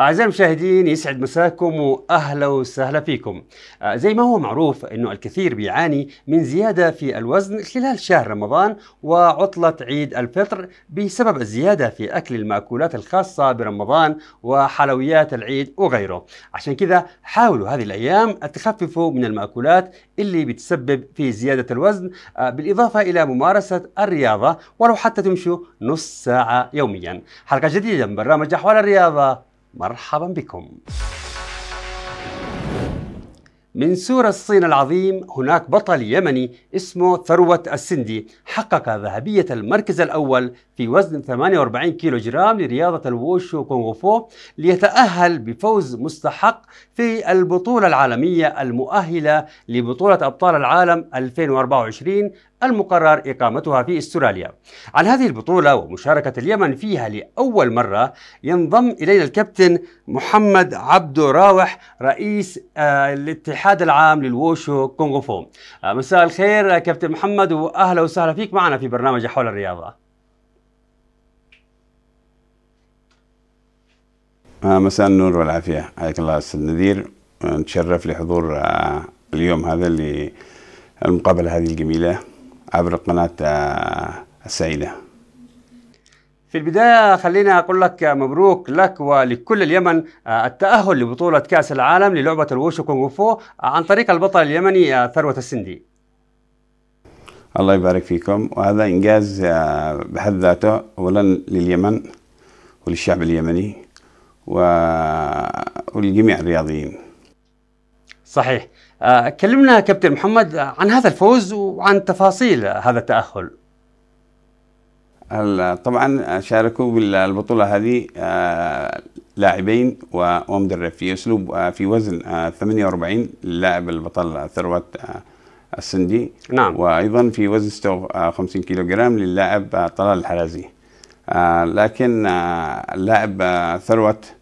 أعزائي المشاهدين يسعد مساكم وأهلا وسهلا فيكم آه، زي ما هو معروف أنه الكثير بيعاني من زيادة في الوزن خلال شهر رمضان وعطلة عيد الفطر بسبب الزيادة في أكل المأكولات الخاصة برمضان وحلويات العيد وغيره عشان كذا حاولوا هذه الأيام تخففوا من المأكولات اللي بتسبب في زيادة الوزن آه، بالإضافة إلى ممارسة الرياضة ولو حتى تمشوا نص ساعة يوميا حلقة جديدة من برنامج أحوال الرياضة مرحبا بكم من سور الصين العظيم هناك بطل يمني اسمه ثروة السندي حقق ذهبية المركز الأول في وزن 48 كيلو جرام لرياضة الووشو كونغ فو ليتأهل بفوز مستحق في البطولة العالمية المؤهلة لبطولة أبطال العالم 2024 المقرر إقامتها في استراليا عن هذه البطولة ومشاركة اليمن فيها لأول مرة ينضم إلينا الكابتن محمد عبد راوح رئيس آه، الاتحاد العام للوشو كونغوفو آه، مساء الخير آه، كابتن محمد وأهلا وسهلا فيك معنا في برنامج حول الرياضة مساء النور والعافية حياك الله أستاذ نذير نتشرف لحضور اليوم هذا اللي المقابلة هذه الجميلة عبر قناة آه، السعيدة في البداية خليني أقول لك مبروك لك ولكل اليمن آه، التأهل لبطولة كأس العالم للعبة الوشو كونغ فو آه، عن طريق البطل اليمني ثروة السندي الله يبارك فيكم وهذا إنجاز بحد ذاته أولا لليمن وللشعب اليمني ولجميع الرياضيين صحيح آه، كلمنا كابتن محمد عن هذا الفوز وعن تفاصيل هذا التأهل طبعا شاركوا بالبطولة هذه آه، لاعبين ومدرب في اسلوب آه، في وزن 48 لاعب البطل ثروت السندي نعم وايضا في وزن 56 كيلو جرام للاعب طلال الحرازي لكن اللاعب ثروت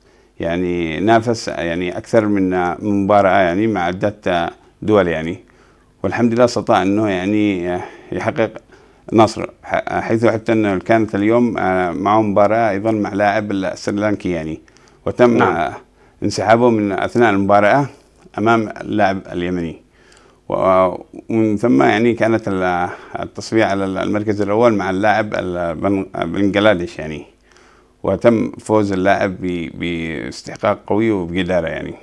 يعني نافس يعني اكثر من مباراه يعني مع عده دول يعني والحمد لله استطاع انه يعني يحقق نصر حيث حتى انه كانت اليوم آه، معه مباراه ايضا مع لاعب السريلانكي يعني وتم نعم. آه، انسحابه من اثناء المباراه امام اللاعب اليمني آه، ومن ثم يعني كانت التصفيه على المركز الاول مع اللاعب بنغلاديش يعني وتم فوز اللاعب باستحقاق قوي وبجدارة يعني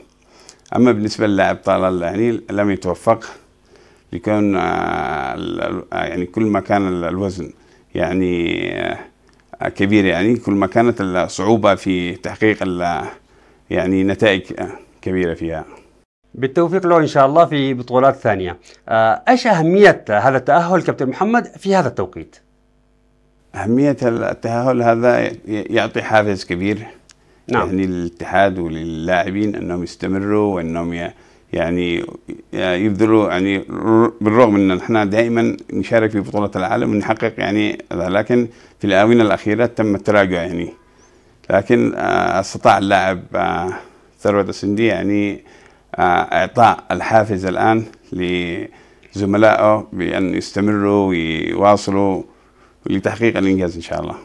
أما بالنسبة للاعب طلال يعني لم يتوفق لكون آه، يعني كل ما كان الوزن يعني آه، كبير يعني كل ما كانت الصعوبة في تحقيق يعني نتائج كبيرة فيها بالتوفيق له ان شاء الله في بطولات ثانيه. آه، ايش اهميه هذا التاهل كابتن محمد في هذا التوقيت؟ أهمية التأهل هذا يعطي حافز كبير نعم. يعني للاتحاد وللاعبين أنهم يستمروا وأنهم يعني يبذلوا يعني بالرغم أن نحن دائما نشارك في بطولة العالم ونحقق يعني لكن في الآونة الأخيرة تم التراجع يعني لكن آه، استطاع اللاعب آه، ثروة السندي يعني آه، إعطاء الحافز الآن لزملائه بأن يستمروا ويواصلوا ولتحقيق الانجاز ان شاء الله.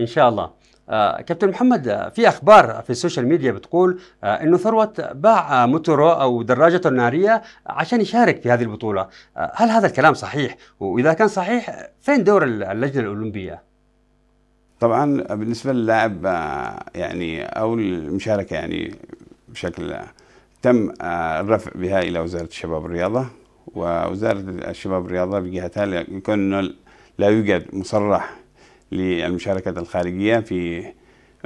ان شاء الله. آه كابتن محمد آه، في اخبار في السوشيال ميديا بتقول آه انه ثروت باع موتورو او دراجته الناريه عشان يشارك في هذه البطوله، آه هل هذا الكلام صحيح؟ واذا كان صحيح فين دور اللجنه الاولمبيه؟ طبعا بالنسبه للاعب آه، يعني او المشاركه يعني بشكل تم آه، الرفع بها الى وزاره الشباب والرياضه ووزاره الشباب والرياضه بجهتها يكون لا يوجد مصرح للمشاركة الخارجية في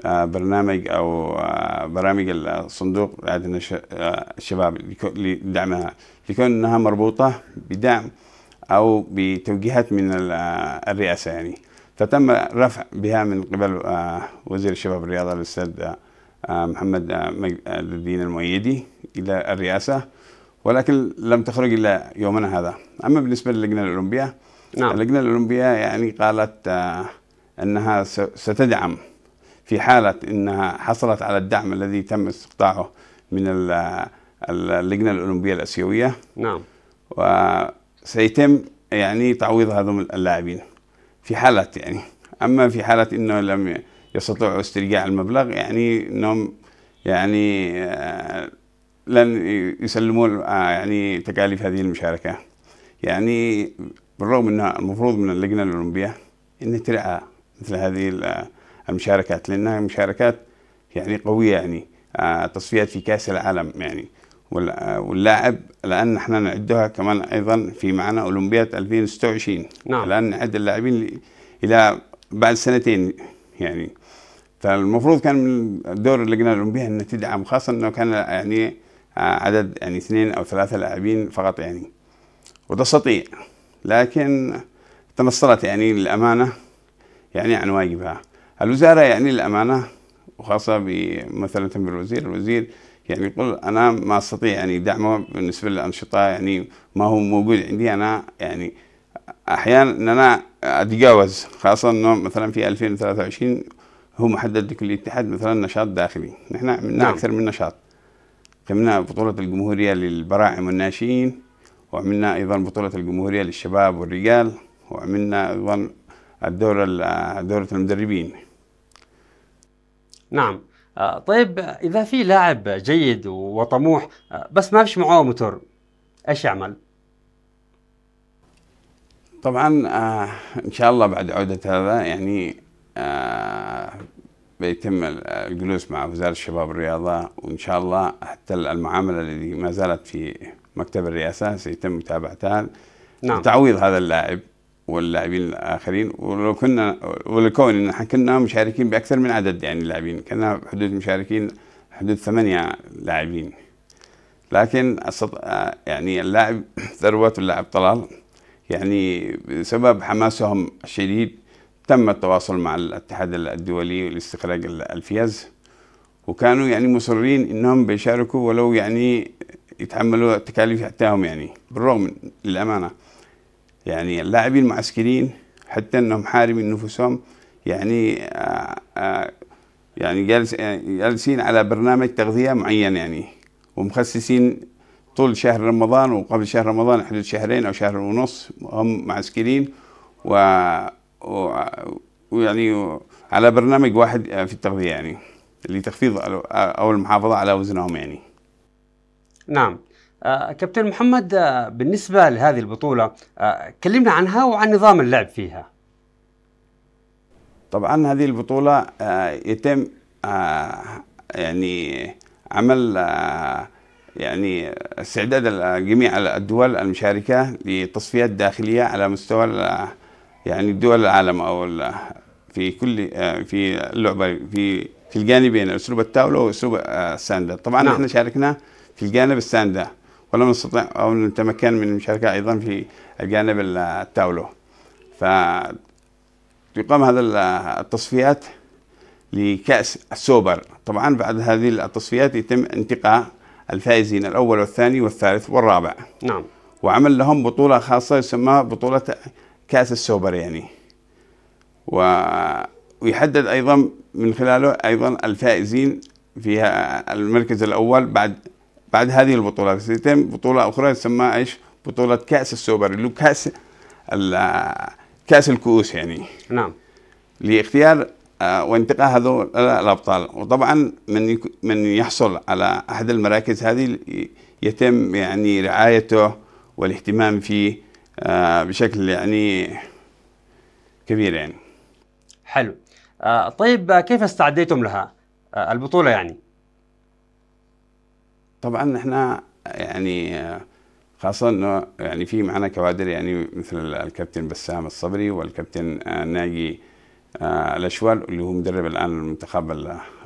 آه، برنامج أو آه، برامج الصندوق رعاية آه، الشباب لدعمها لكونها مربوطة بدعم أو بتوجيهات من الرئاسة يعني فتم رفع بها من قبل وزير الشباب والرياضة الأستاذ محمد الدين المؤيدي إلى الرئاسة ولكن لم تخرج إلا يومنا هذا أما بالنسبة للجنة الأولمبية نعم. اللجنة الأولمبية يعني قالت آه، أنها ستدعم في حالة أنها حصلت على الدعم الذي تم استقطاعه من اللجنة الأولمبية الأسيوية نعم وسيتم يعني تعويض هذول اللاعبين في حالة يعني أما في حالة أنه لم يستطيعوا استرجاع المبلغ يعني أنهم يعني آه، لن يسلموا آه، يعني تكاليف هذه المشاركة يعني بالرغم ان المفروض من اللجنه الاولمبيه ان ترعى مثل هذه المشاركات لانها مشاركات يعني قويه يعني آه، تصفيات في كاس العالم يعني آه، واللاعب الان نحن نعدها كمان ايضا في معنا اولمبياد 2026 نعم الان نعد اللاعبين الى بعد سنتين يعني فالمفروض كان من دور اللجنه الاولمبيه ان تدعم خاصه انه كان يعني آه، عدد يعني اثنين او ثلاثه لاعبين فقط يعني وتستطيع لكن تنصلت يعني الأمانة يعني عن واجبها الوزارة يعني الأمانة وخاصة مثلا بالوزير الوزير يعني يقول أنا ما أستطيع يعني دعمه بالنسبة للأنشطة يعني ما هو موجود عندي أنا يعني أحيانا أن أنا أتجاوز خاصة أنه مثلا في 2023 هو محدد لكل اتحاد مثلا نشاط داخلي نحن عملنا نعم. أكثر من نشاط قمنا بطولة الجمهورية للبراعم والناشئين وعملنا أيضا بطولة الجمهورية للشباب والرجال وعملنا أيضا الدورة دورة المدربين نعم آه، طيب إذا في لاعب جيد وطموح آه، بس ما فيش معاه موتور إيش يعمل؟ طبعا آه ان شاء الله بعد عوده هذا يعني آه بيتم الجلوس مع وزاره الشباب والرياضه وان شاء الله حتى المعامله اللي ما زالت في مكتب الرئاسة سيتم متابعتها نعم. لتعويض هذا اللاعب واللاعبين الآخرين ولو كنا ولكون إن احنا كنا مشاركين بأكثر من عدد يعني اللاعبين كنا حدود مشاركين حدود ثمانية لاعبين لكن يعني اللاعب ثروات واللاعب طلال يعني بسبب حماسهم الشديد تم التواصل مع الاتحاد الدولي لاستخراج الفيز وكانوا يعني مصرين انهم بيشاركوا ولو يعني يتحملوا التكاليف حتىهم يعني بالرغم من للامانه يعني اللاعبين المعسكرين حتى انهم حارمين نفوسهم يعني آآ آه، آآ آه، يعني جالس جالسين على برنامج تغذيه معين يعني ومخصصين طول شهر رمضان وقبل شهر رمضان حدود شهرين او شهر ونص هم معسكرين و ويعني على برنامج واحد في التغذيه يعني لتخفيض او المحافظه على وزنهم يعني نعم آه، كابتن محمد آه، بالنسبة لهذه البطولة آه، كلمنا عنها وعن نظام اللعب فيها طبعا هذه البطولة يتم يعني عمل يعني استعداد جميع الدول المشاركة لتصفيات داخلية على مستوى يعني دول العالم أو في كل في اللعبة في في الجانبين اسلوب التاولة واسلوب الساندر طبعا نعم. احنا شاركنا في الجانب الساندة ولم نستطع أو نتمكن من المشاركة أيضا في الجانب التاولو تقام هذا التصفيات لكأس السوبر طبعا بعد هذه التصفيات يتم انتقاء الفائزين الأول والثاني والثالث والرابع نعم وعمل لهم بطولة خاصة يسمى بطولة كأس السوبر يعني و... ويحدد أيضا من خلاله أيضا الفائزين في المركز الأول بعد بعد هذه البطولة سيتم بطولة أخرى تسمى إيش بطولة كأس السوبر اللي هو كأس كأس الكؤوس يعني نعم لاختيار آه، وانتقاء هذول الابطال وطبعا من من يحصل على احد المراكز هذه يتم يعني رعايته والاهتمام فيه آه، بشكل يعني كبير يعني حلو آه، طيب كيف استعديتم لها البطوله يعني طبعا احنا يعني خاصة انه يعني في معنا كوادر يعني مثل الكابتن بسام الصبري والكابتن ناجي آه، الاشوال اللي هو مدرب الان المنتخب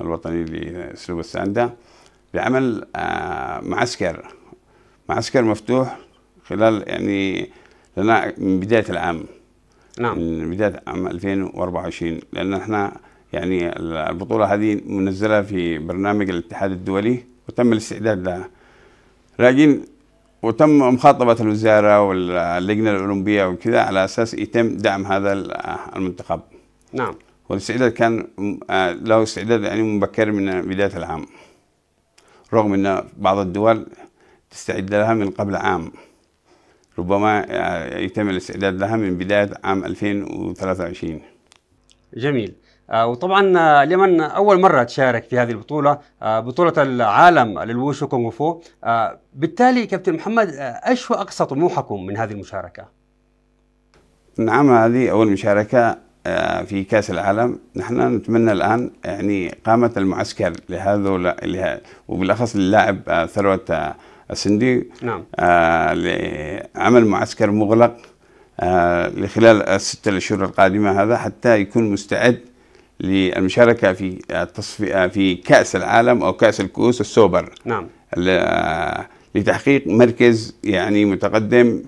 الوطني لاسلوب الساندا بعمل آه، معسكر معسكر مفتوح خلال يعني لنا من بداية العام نعم من بداية عام 2024 لأن احنا يعني البطولة هذه منزلة في برنامج الاتحاد الدولي وتم الاستعداد لها لكن وتم مخاطبة الوزارة واللجنة الأولمبية وكذا على أساس يتم دعم هذا المنتخب نعم والاستعداد كان آه، له استعداد يعني مبكر من بداية العام رغم أن بعض الدول تستعد لها من قبل عام ربما آه، يتم الاستعداد لها من بداية عام 2023 جميل آه، وطبعا آه، اليمن اول مره تشارك في هذه البطوله آه، بطوله العالم للوشو كونغ فو بالتالي كابتن محمد ايش هو اقصى طموحكم من هذه المشاركه؟ نعم هذه اول مشاركه في كاس العالم نحن نتمنى الان يعني قامه المعسكر لهذول وبالاخص للاعب ثروه السندي نعم لعمل معسكر مغلق لخلال الستة الشهور القادمة هذا حتى يكون مستعد للمشاركة في التصفية في كأس العالم أو كأس الكؤوس السوبر نعم لتحقيق مركز يعني متقدم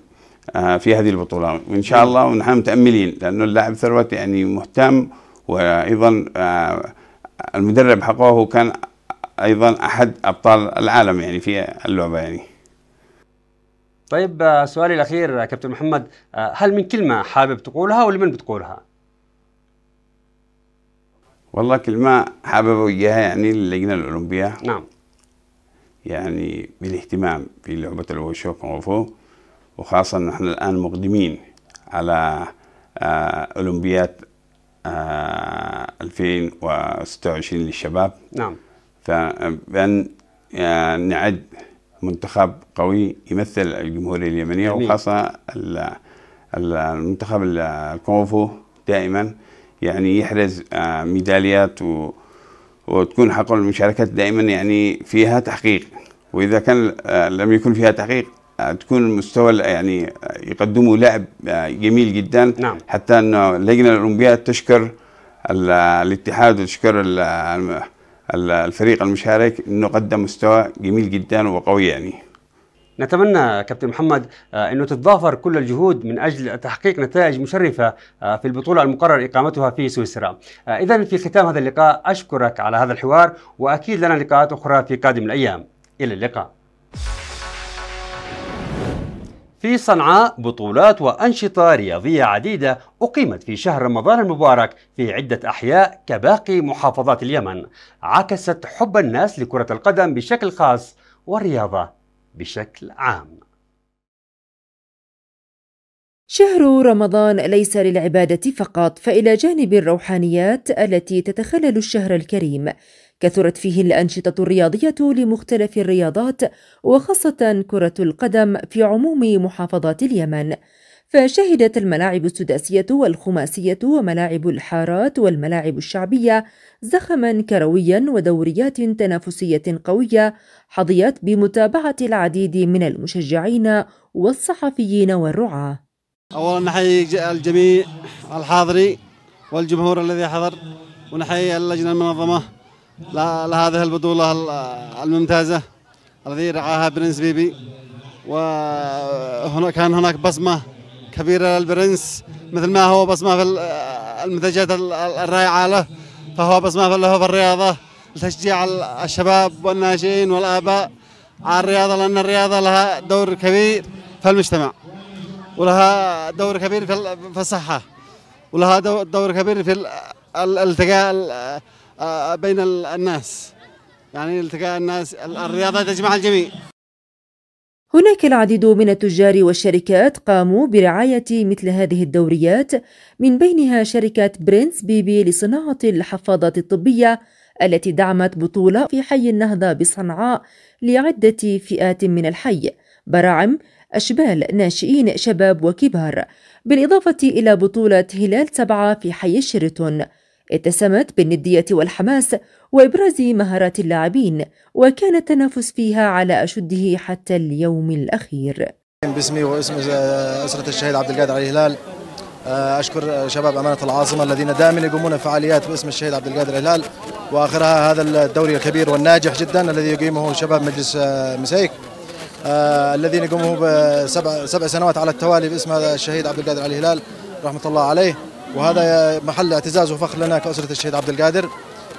آه، في هذه البطولة وإن شاء نعم. الله ونحن متأملين لأنه اللاعب ثروت يعني مهتم وأيضا آه، المدرب حقه هو كان أيضا أحد أبطال العالم يعني في اللعبة يعني طيب آه، سؤالي الأخير كابتن محمد هل من كلمة حابب تقولها ولمن بتقولها؟ والله كلمة حابب أوجهها يعني للجنة الأولمبية نعم يعني بالاهتمام في لعبة الوشو كونغفو وخاصة نحن الآن مقدمين على آه، أولمبياد 2026 آه، للشباب نعم فبأن آه، نعد منتخب قوي يمثل الجمهورية اليمنية وخاصة المنتخب الكونغفو دائما يعني يحرز آه، ميداليات و... وتكون حق المشاركات دائما يعني فيها تحقيق واذا كان آه، لم يكن فيها تحقيق آه، تكون المستوى يعني يقدموا لعب جميل جدا نعم. حتى انه اللجنه الاولمبياد تشكر الاتحاد وتشكر الفريق المشارك انه قدم مستوى جميل جدا وقوي يعني نتمنى كابتن محمد آه، انه تتضافر كل الجهود من اجل تحقيق نتائج مشرفه آه، في البطوله المقرر اقامتها في سويسرا. آه، اذا في ختام هذا اللقاء اشكرك على هذا الحوار واكيد لنا لقاءات اخرى في قادم الايام. الى اللقاء. في صنعاء بطولات وأنشطة رياضية عديدة أقيمت في شهر رمضان المبارك في عدة أحياء كباقي محافظات اليمن عكست حب الناس لكرة القدم بشكل خاص والرياضة بشكل عام شهر رمضان ليس للعبادة فقط، فإلى جانب الروحانيات التي تتخلل الشهر الكريم، كثرت فيه الأنشطة الرياضية لمختلف الرياضات وخاصة كرة القدم في عموم محافظات اليمن. فشهدت الملاعب السداسية والخماسية وملاعب الحارات والملاعب الشعبية زخما كرويا ودوريات تنافسية قوية حظيت بمتابعة العديد من المشجعين والصحفيين والرعاة أولا نحيي الجميع الحاضري والجمهور الذي حضر ونحيي اللجنة المنظمة لهذه البطولة الممتازة الذي رعاها برنس بيبي وهنا كان هناك بصمة كبيره للبرنس مثل ما هو بصمة في المنتجات الرائعة له فهو بصمة له في الرياضة لتشجيع الشباب والناشئين والآباء على الرياضة لأن الرياضة لها دور كبير في المجتمع ولها دور كبير في الصحة ولها دور كبير في الالتقاء آه، بين الناس يعني التقاء الناس الرياضة تجمع الجميع هناك العديد من التجار والشركات قاموا برعاية مثل هذه الدوريات من بينها شركة برينس بيبي لصناعة الحفاضات الطبية التي دعمت بطولة في حي النهضة بصنعاء لعدة فئات من الحي براعم أشبال ناشئين شباب وكبار بالإضافة إلى بطولة هلال سبعة في حي الشيرتون اتسمت بالندية والحماس وإبراز مهارات اللاعبين وكان التنافس فيها على أشده حتى اليوم الأخير باسمي واسم أسرة الشهيد عبد القادر علي الهلال آه، أشكر شباب أمانة العاصمة الذين دائما يقومون بفعاليات باسم الشهيد عبد القادر الهلال وآخرها هذا الدوري الكبير والناجح جدا الذي يقيمه شباب مجلس آه، مسيك آه، الذين يقومون بسبع سبع سنوات على التوالي باسم هذا الشهيد عبد القادر علي الهلال رحمة الله عليه وهذا محل اعتزاز وفخر لنا كأسرة الشهيد عبد القادر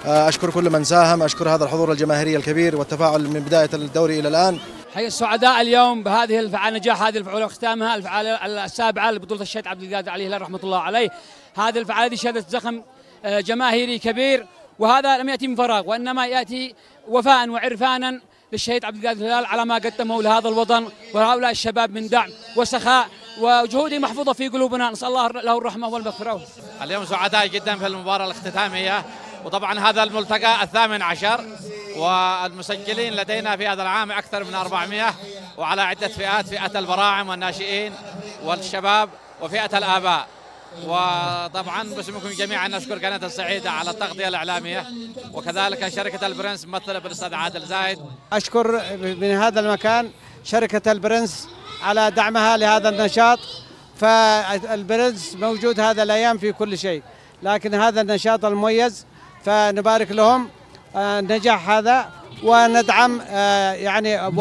آه، أشكر كل من ساهم أشكر هذا الحضور الجماهيري الكبير والتفاعل من بداية الدوري إلى الآن حي السعداء اليوم بهذه الفعالة نجاح هذه الفعالة وختامها الفعالة السابعة لبطولة الشهيد عبد القادر عليه رحمة الله عليه هذه الفعالة شهدت زخم آه، جماهيري كبير وهذا لم يأتي من فراغ وإنما يأتي وفاء وعرفانا للشهيد عبد القادر الهلال على ما قدمه لهذا الوطن وهؤلاء الشباب من دعم وسخاء وجهودي محفوظة في قلوبنا نسأل الله له الرحمة والمغفرة اليوم سعداء جدا في المباراة الاختتامية وطبعا هذا الملتقى الثامن عشر والمسجلين لدينا في هذا العام أكثر من 400 وعلى عدة فئات فئة البراعم والناشئين والشباب وفئة الآباء وطبعا باسمكم جميعا نشكر قناه السعيده على التغطيه الاعلاميه وكذلك شركه البرنس ممثله بالاستاذ عادل زايد اشكر من هذا المكان شركه البرنس على دعمها لهذا النشاط فالبرنس موجود هذا الأيام في كل شيء لكن هذا النشاط المميز فنبارك لهم آه، نجاح هذا وندعم آه، يعني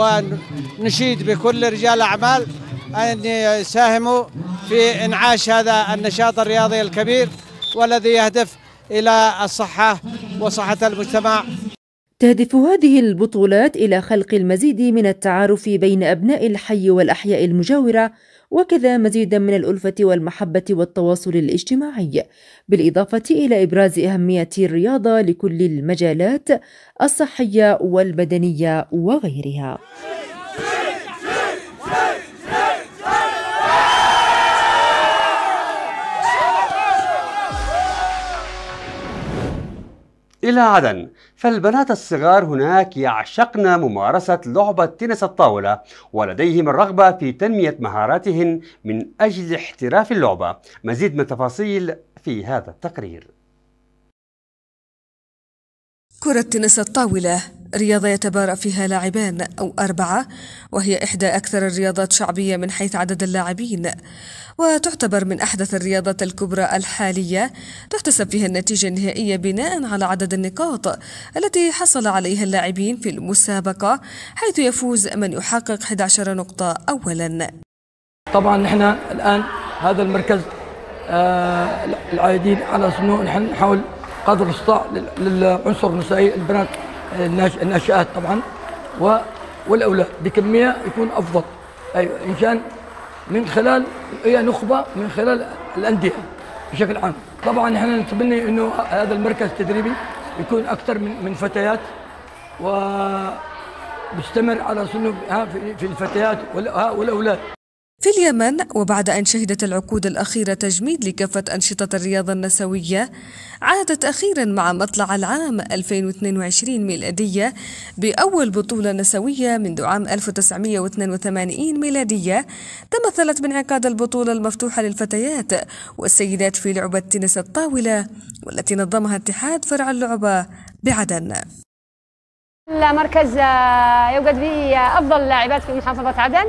ونشيد بكل رجال الأعمال أن يساهموا في إنعاش هذا النشاط الرياضي الكبير والذي يهدف إلى الصحة وصحة المجتمع تهدف هذه البطولات إلى خلق المزيد من التعارف بين أبناء الحي والأحياء المجاورة وكذا مزيدا من الألفة والمحبة والتواصل الاجتماعي بالإضافة إلى إبراز أهمية الرياضة لكل المجالات الصحية والبدنية وغيرها إلى عدن فالبنات الصغار هناك يعشقن ممارسة لعبة تنس الطاولة ولديهم الرغبة في تنمية مهاراتهن من أجل احتراف اللعبة مزيد من التفاصيل في هذا التقرير كرة تنس الطاولة رياضة يتبارى فيها لاعبان أو أربعة وهي إحدى أكثر الرياضات شعبية من حيث عدد اللاعبين وتعتبر من أحدث الرياضات الكبرى الحالية تحتسب فيها النتيجة النهائية بناء على عدد النقاط التي حصل عليها اللاعبين في المسابقة حيث يفوز من يحقق 11 نقطة أولا طبعا نحن الآن هذا المركز آه العائدين على صنوع نحن نحاول قدر استطاع للعنصر النسائي البنات الناشئات طبعا والاولاد بكميه يكون افضل ايوه ان كان من خلال هي نخبه من خلال الانديه بشكل عام طبعا احنا نتمنى انه هذا المركز التدريبي يكون اكثر من من فتيات و بيستمر على سنه في الفتيات والاولاد في اليمن وبعد أن شهدت العقود الأخيرة تجميد لكافة أنشطة الرياضة النسوية عادت أخيرا مع مطلع العام 2022 ميلادية بأول بطولة نسوية منذ عام 1982 ميلادية تمثلت بانعقاد البطولة المفتوحة للفتيات والسيدات في لعبة تنس الطاولة والتي نظمها اتحاد فرع اللعبة بعدن المركز آه، يوجد فيه أفضل لاعبات في محافظة عدن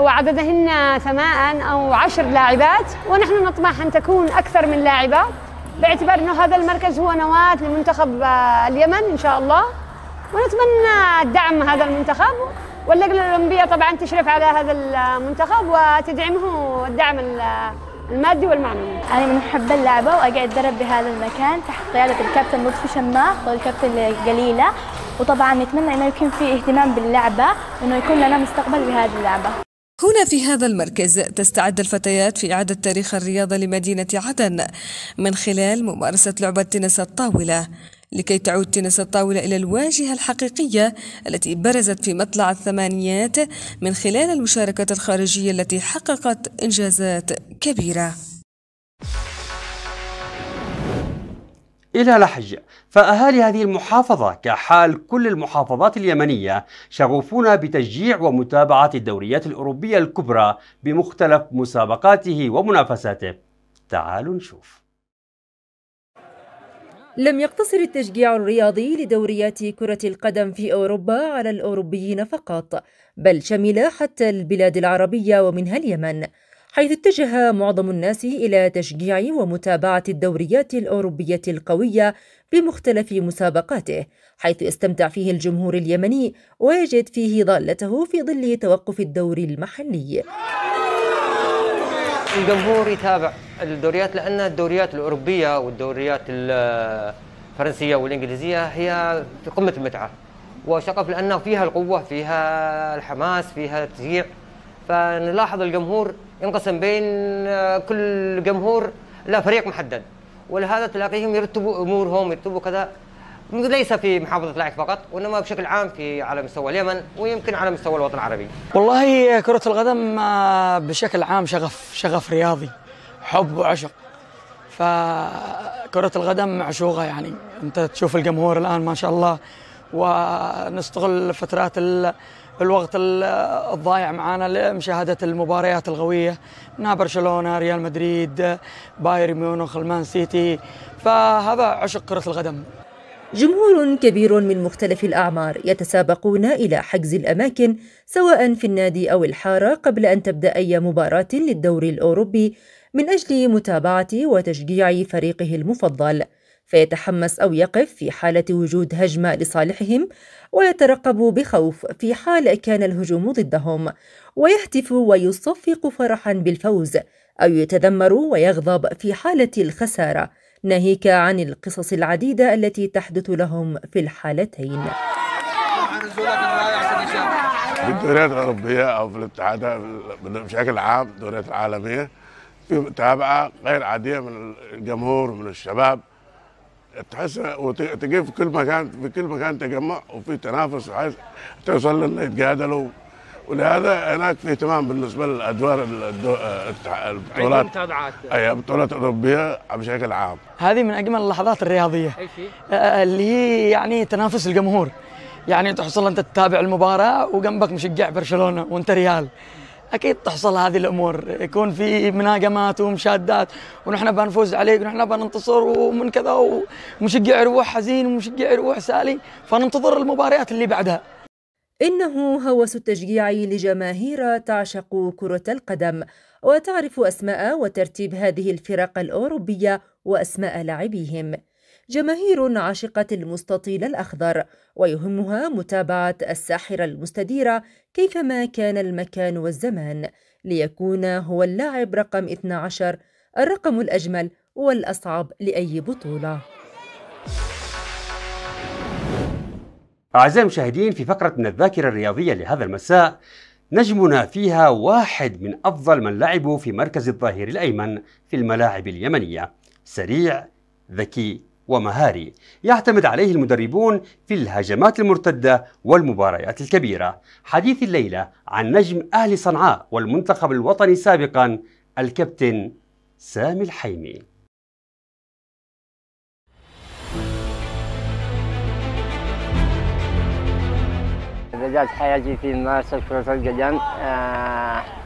وعددهن ثمان أو عشر لاعبات ونحن نطمح أن تكون أكثر من لاعبة باعتبار أنه هذا المركز هو نواة لمنتخب آه، اليمن إن شاء الله ونتمنى دعم هذا المنتخب واللجنة الأولمبية طبعا تشرف على هذا المنتخب وتدعمه الدعم آه، المادي والمعنوي. أنا من محبة اللعبة وأقعد أتدرب بهذا المكان تحت قيادة الكابتن لطفي شماخ والكابتن قليلة وطبعا نتمنى انه يكون في اهتمام باللعبه وانه يكون لنا مستقبل بهذه اللعبه هنا في هذا المركز تستعد الفتيات في إعادة تاريخ الرياضة لمدينة عدن من خلال ممارسة لعبة تنس الطاولة لكي تعود تنس الطاولة إلى الواجهة الحقيقية التي برزت في مطلع الثمانيات من خلال المشاركة الخارجية التي حققت إنجازات كبيرة إلى لحج فأهالي هذه المحافظة كحال كل المحافظات اليمنية شغوفون بتشجيع ومتابعة الدوريات الأوروبية الكبرى بمختلف مسابقاته ومنافساته تعالوا نشوف لم يقتصر التشجيع الرياضي لدوريات كرة القدم في أوروبا على الأوروبيين فقط بل شمل حتى البلاد العربية ومنها اليمن حيث اتجه معظم الناس إلى تشجيع ومتابعة الدوريات الأوروبية القوية بمختلف مسابقاته حيث يستمتع فيه الجمهور اليمني ويجد فيه ضالته في ظل توقف الدوري المحلي الجمهور يتابع الدوريات لأن الدوريات الأوروبية والدوريات الفرنسية والإنجليزية هي في قمة المتعة وشغف لأن فيها القوة فيها الحماس فيها التشجيع فنلاحظ الجمهور ينقسم بين آه، كل جمهور لا فريق محدد ولهذا تلاقيهم يرتبوا امورهم يرتبوا كذا ليس في محافظة العيش فقط وإنما بشكل عام في على مستوى اليمن ويمكن على مستوى الوطن العربي والله كرة القدم آه، بشكل عام شغف شغف رياضي حب وعشق فكرة القدم معشوقة يعني أنت تشوف الجمهور الآن ما شاء الله ونستغل فترات الوقت الضايع معانا لمشاهدة المباريات الغوية منها برشلونة ريال مدريد بايرن ميونخ المان سيتي فهذا عشق كرة القدم جمهور كبير من مختلف الأعمار يتسابقون إلى حجز الأماكن سواء في النادي أو الحارة قبل أن تبدأ أي مباراة للدوري الأوروبي من أجل متابعة وتشجيع فريقه المفضل فيتحمس أو يقف في حالة وجود هجمة لصالحهم ويترقب بخوف في حال كان الهجوم ضدهم ويهتف ويصفق فرحا بالفوز أو يتذمر ويغضب في حالة الخسارة ناهيك عن القصص العديدة التي تحدث لهم في الحالتين في الدوريات الأوروبية أو في الاتحادات بشكل عام الدوريات العالمية في متابعة غير عادية من الجمهور ومن الشباب تحس وتجي في كل مكان في كل مكان تجمع وفي تنافس وعايز توصل لنا يتجادلوا ولهذا هناك في اهتمام بالنسبه للادوار البطولات اي البطولات الاوروبيه بشكل عام هذه من اجمل اللحظات الرياضيه اللي هي يعني تنافس الجمهور يعني تحصل انت تتابع المباراه وجنبك مشجع برشلونه وانت ريال اكيد تحصل هذه الامور يكون في مناقمات ومشادات ونحن بنفوز عليك ونحن بننتصر ومن كذا ومشجع يروح حزين ومشجع يروح سالي فننتظر المباريات اللي بعدها إنه هوس التشجيع لجماهير تعشق كرة القدم وتعرف أسماء وترتيب هذه الفرق الأوروبية وأسماء لاعبيهم جماهير عاشقة المستطيل الأخضر ويهمها متابعة الساحرة المستديرة كيفما كان المكان والزمان ليكون هو اللاعب رقم 12 الرقم الأجمل والأصعب لأي بطولة أعزائي المشاهدين في فقرة من الذاكرة الرياضية لهذا المساء نجمنا فيها واحد من أفضل من لعبوا في مركز الظهير الأيمن في الملاعب اليمنية سريع ذكي ومهاري يعتمد عليه المدربون في الهجمات المرتدة والمباريات الكبيرة حديث الليلة عن نجم أهل صنعاء والمنتخب الوطني سابقا الكابتن سامي الحيمي بدأت حياتي في ممارسة كرة القدم آه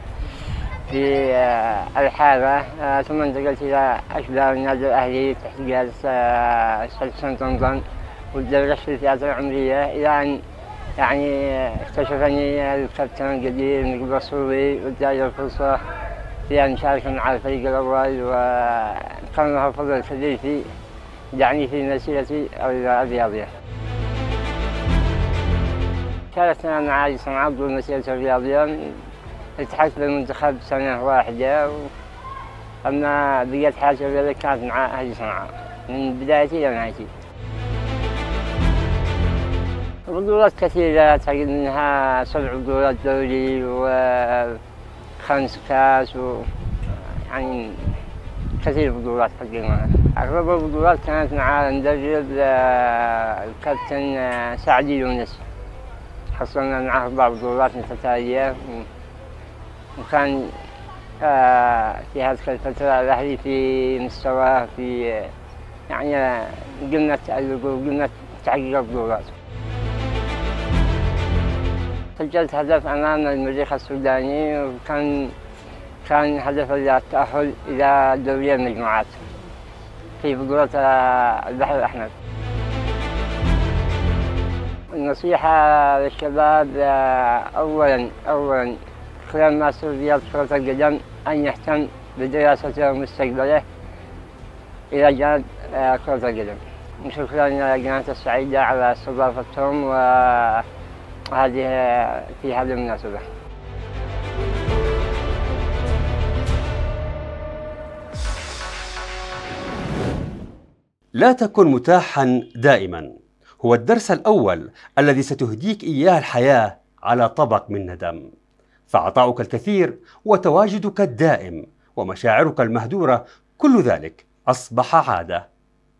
في آه، الحارة آه، ثم انتقلت إلى أشباه النادي الأهلي تحت قيادة آه، سلسلة طنطن ودرست الفئات العمرية إلى أن يعني اكتشفني الكابتن من قبل الصوري واداني الفرصة في أن أشارك مع الفريق الأول وكان له فضل كبير في دعني في مسيرتي الرياضية. كانت أنا مع عبد مسيرتي الرياضية التحقت بالمنتخب سنة واحدة و... أما بقية حياتي الرياضية كانت مع أهل صنعاء من بدايتي إلى نهايتي. بطولات كثيرة تجد منها سبع بطولات دوري وخمس كاس و يعني كثير بطولات قدمها أغلب البطولات كانت مع المدرب آه، الكابتن آه، سعدي يونس حصلنا معه أربع بطولات متتالية وكان آه، في هذه الفترة الأهلي في مستواه في آه، يعني آه، قلنا تألقوا قلنا تحقيق دورات سجلت هدف أمام المريخ السوداني وكان كان هدف التأهل إلى دوري المجموعات في بطولة البحر الأحمر النصيحة للشباب أولا أولا kuran mas'uliyet surata كرة القدم أن يهتم dirasete müstakbele إلى جانب كرة القدم إلى لجنة السعيدة على استضافتهم وهذه في هذه المناسبة اه، لا تكن متاحا دائما هو الدرس الأول الذي ستهديك إياه الحياة على طبق من ندم فعطاؤك الكثير وتواجدك الدائم ومشاعرك المهدوره كل ذلك اصبح عاده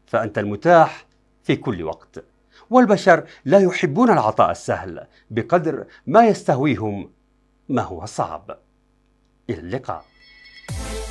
فانت المتاح في كل وقت والبشر لا يحبون العطاء السهل بقدر ما يستهويهم ما هو صعب الى اللقاء